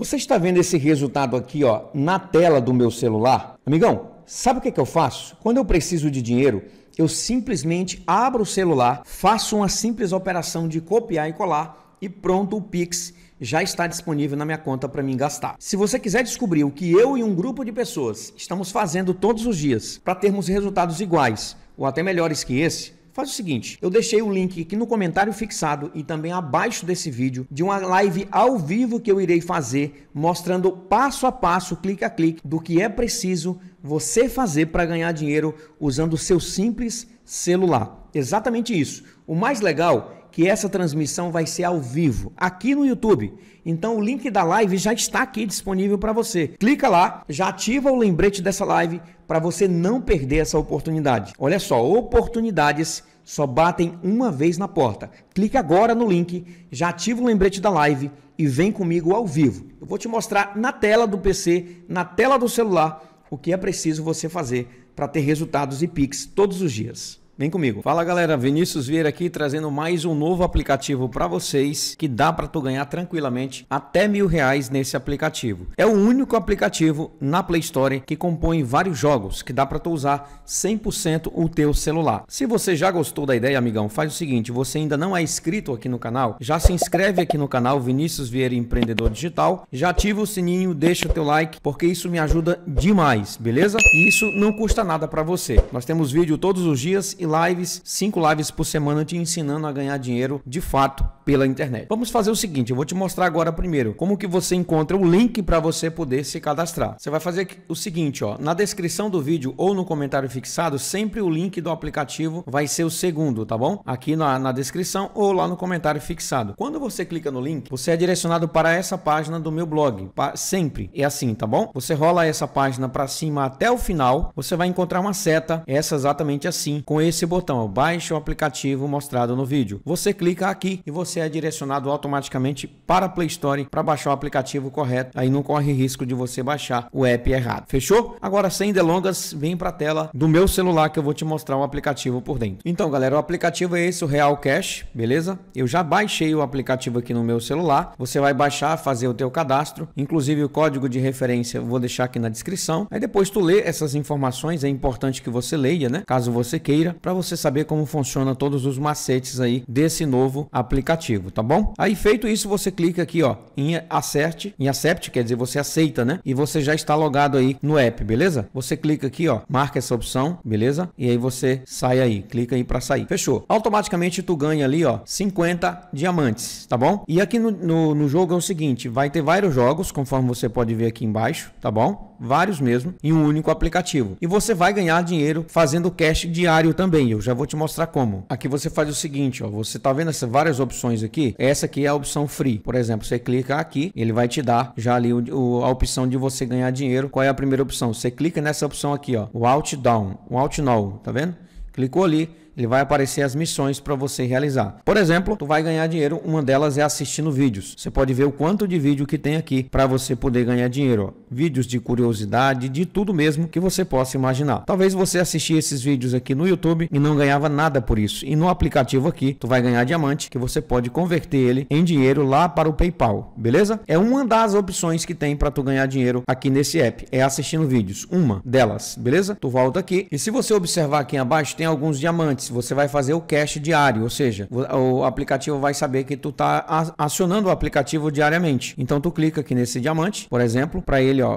Você está vendo esse resultado aqui, ó, na tela do meu celular? Amigão, sabe o que, é que eu faço? Quando eu preciso de dinheiro, eu simplesmente abro o celular, faço uma simples operação de copiar e colar e pronto, o Pix já está disponível na minha conta para mim gastar. Se você quiser descobrir o que eu e um grupo de pessoas estamos fazendo todos os dias para termos resultados iguais ou até melhores que esse, Faz o seguinte, eu deixei o link aqui no comentário fixado e também abaixo desse vídeo de uma live ao vivo que eu irei fazer mostrando passo a passo, clique a clique, do que é preciso você fazer para ganhar dinheiro usando o seu simples celular. Exatamente isso. O mais legal que essa transmissão vai ser ao vivo aqui no YouTube. Então o link da live já está aqui disponível para você. Clica lá, já ativa o lembrete dessa live para você não perder essa oportunidade. Olha só, oportunidades só batem uma vez na porta. Clica agora no link, já ativa o lembrete da live e vem comigo ao vivo. Eu vou te mostrar na tela do PC, na tela do celular, o que é preciso você fazer para ter resultados e pics todos os dias. Vem comigo. Fala galera, Vinícius Vieira aqui trazendo mais um novo aplicativo para vocês que dá para tu ganhar tranquilamente até mil reais nesse aplicativo. É o único aplicativo na Play Store que compõe vários jogos que dá para tu usar 100% o teu celular. Se você já gostou da ideia, amigão, faz o seguinte: você ainda não é inscrito aqui no canal, já se inscreve aqui no canal Vinícius Vieira Empreendedor Digital, já ativa o sininho, deixa o teu like, porque isso me ajuda demais, beleza? E isso não custa nada para você. Nós temos vídeo todos os dias e lives, cinco lives por semana te ensinando a ganhar dinheiro de fato pela internet. Vamos fazer o seguinte, eu vou te mostrar agora primeiro como que você encontra o link para você poder se cadastrar. Você vai fazer o seguinte, ó, na descrição do vídeo ou no comentário fixado, sempre o link do aplicativo vai ser o segundo, tá bom? Aqui na, na descrição ou lá no comentário fixado. Quando você clica no link, você é direcionado para essa página do meu blog, sempre é assim, tá bom? Você rola essa página para cima até o final, você vai encontrar uma seta, é essa exatamente assim, com esse esse botão, baixe o aplicativo mostrado no vídeo. Você clica aqui e você é direcionado automaticamente para a Play Store para baixar o aplicativo correto. Aí não corre risco de você baixar o app errado. Fechou? Agora, sem delongas, vem para a tela do meu celular que eu vou te mostrar o aplicativo por dentro. Então, galera, o aplicativo é esse, o Real Cash, beleza? Eu já baixei o aplicativo aqui no meu celular. Você vai baixar, fazer o teu cadastro, inclusive o código de referência eu vou deixar aqui na descrição. Aí depois tu lê essas informações, é importante que você leia, né? Caso você queira para você saber como funciona todos os macetes aí desse novo aplicativo, tá bom? Aí feito isso, você clica aqui, ó, em acerte, em accept, quer dizer, você aceita, né? E você já está logado aí no app, beleza? Você clica aqui, ó, marca essa opção, beleza? E aí você sai aí, clica aí para sair. Fechou. Automaticamente tu ganha ali, ó, 50 diamantes, tá bom? E aqui no, no, no jogo é o seguinte, vai ter vários jogos, conforme você pode ver aqui embaixo, tá bom? Vários mesmo, em um único aplicativo. E você vai ganhar dinheiro fazendo cash diário também também, eu já vou te mostrar como. Aqui você faz o seguinte, ó, você tá vendo essas várias opções aqui? Essa aqui é a opção free. Por exemplo, você clica aqui, ele vai te dar já ali o, o, a opção de você ganhar dinheiro. Qual é a primeira opção? Você clica nessa opção aqui, ó, o Alt Down, o Alt Now, tá vendo? Clicou ali, ele vai aparecer as missões para você realizar. Por exemplo, tu vai ganhar dinheiro, uma delas é assistindo vídeos. Você pode ver o quanto de vídeo que tem aqui para você poder ganhar dinheiro. Vídeos de curiosidade, de tudo mesmo que você possa imaginar. Talvez você assistisse esses vídeos aqui no YouTube e não ganhava nada por isso. E no aplicativo aqui, tu vai ganhar diamante, que você pode converter ele em dinheiro lá para o PayPal, beleza? É uma das opções que tem para tu ganhar dinheiro aqui nesse app, é assistindo vídeos, uma delas, beleza? Tu volta aqui e se você observar aqui abaixo tem alguns diamantes você vai fazer o cache diário, ou seja, o aplicativo vai saber que tu tá acionando o aplicativo diariamente. Então tu clica aqui nesse diamante, por exemplo, para ele, ó,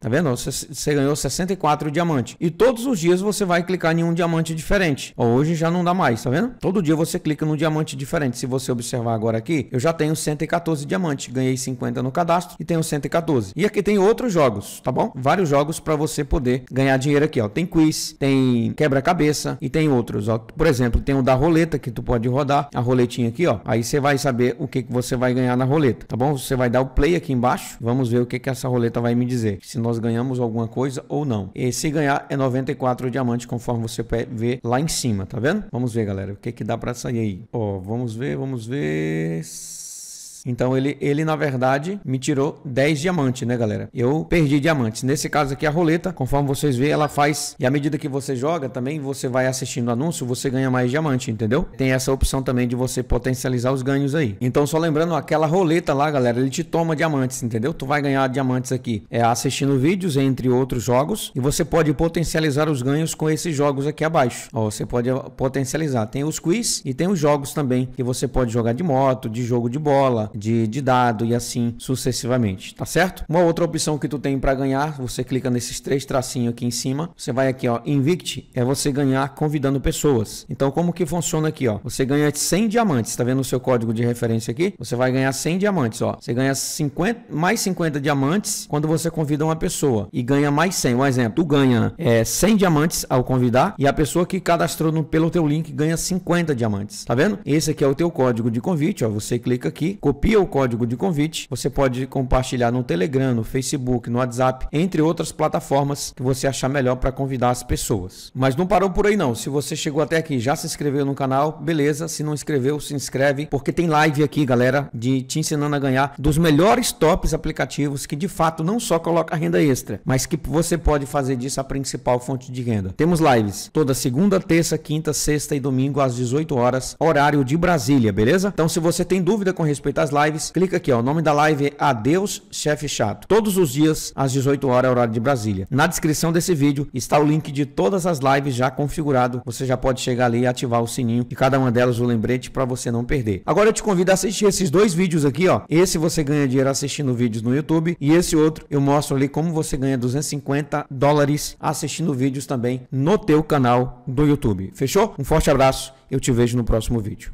tá vendo? Você ganhou 64 diamantes. E todos os dias você vai clicar em um diamante diferente. Ó, hoje já não dá mais, tá vendo? Todo dia você clica num diamante diferente. Se você observar agora aqui, eu já tenho 114 diamantes, ganhei 50 no cadastro e tenho 114. E aqui tem outros jogos, tá bom? Vários jogos para você poder ganhar dinheiro aqui, ó. Tem quiz, tem quebra-cabeça e tem outros. Por exemplo, tem o da roleta que tu pode rodar, a roletinha aqui, ó. Aí você vai saber o que, que você vai ganhar na roleta, tá bom? Você vai dar o play aqui embaixo, vamos ver o que, que essa roleta vai me dizer, se nós ganhamos alguma coisa ou não. E se ganhar é 94 diamantes, conforme você vê lá em cima, tá vendo? Vamos ver, galera, o que que dá para sair aí. Ó, vamos ver, vamos ver... Então ele, ele na verdade, me tirou 10 diamantes, né, galera? Eu perdi diamantes. Nesse caso aqui, a roleta, conforme vocês veem, ela faz. E à medida que você joga também, você vai assistindo o anúncio, você ganha mais diamante, entendeu? Tem essa opção também de você potencializar os ganhos aí. Então, só lembrando, aquela roleta lá, galera, ele te toma diamantes, entendeu? Tu vai ganhar diamantes aqui é, assistindo vídeos, entre outros jogos. E você pode potencializar os ganhos com esses jogos aqui abaixo. Ó, você pode potencializar. Tem os quiz e tem os jogos também, que você pode jogar de moto, de jogo de bola, de, de dado e assim sucessivamente, tá certo? Uma outra opção que tu tem para ganhar, você clica nesses três tracinhos aqui em cima, você vai aqui ó, invite é você ganhar convidando pessoas. Então como que funciona aqui ó? Você ganha 100 diamantes, tá vendo o seu código de referência aqui? Você vai ganhar 100 diamantes ó, você ganha 50, mais 50 diamantes quando você convida uma pessoa e ganha mais 100. Um exemplo, tu ganha é, 100 diamantes ao convidar e a pessoa que cadastrou no, pelo teu link ganha 50 diamantes, tá vendo? Esse aqui é o teu código de convite ó, você clica aqui, copia copia o código de convite, você pode compartilhar no Telegram, no Facebook, no WhatsApp, entre outras plataformas que você achar melhor para convidar as pessoas. Mas não parou por aí não. Se você chegou até aqui, já se inscreveu no canal, beleza? Se não inscreveu, se inscreve, porque tem live aqui, galera, de te ensinando a ganhar dos melhores tops aplicativos que de fato não só coloca renda extra, mas que você pode fazer disso a principal fonte de renda. Temos lives toda segunda, terça, quinta, sexta e domingo às 18 horas, horário de Brasília, beleza? Então se você tem dúvida com respeito às das lives, clica aqui, ó. O nome da live é Adeus Chefe Chato. Todos os dias, às 18 horas, é horário de Brasília. Na descrição desse vídeo está o link de todas as lives já configurado. Você já pode chegar ali e ativar o sininho de cada uma delas, o lembrete, para você não perder. Agora eu te convido a assistir esses dois vídeos aqui, ó. Esse você ganha dinheiro assistindo vídeos no YouTube e esse outro eu mostro ali como você ganha 250 dólares assistindo vídeos também no teu canal do YouTube. Fechou? Um forte abraço, eu te vejo no próximo vídeo.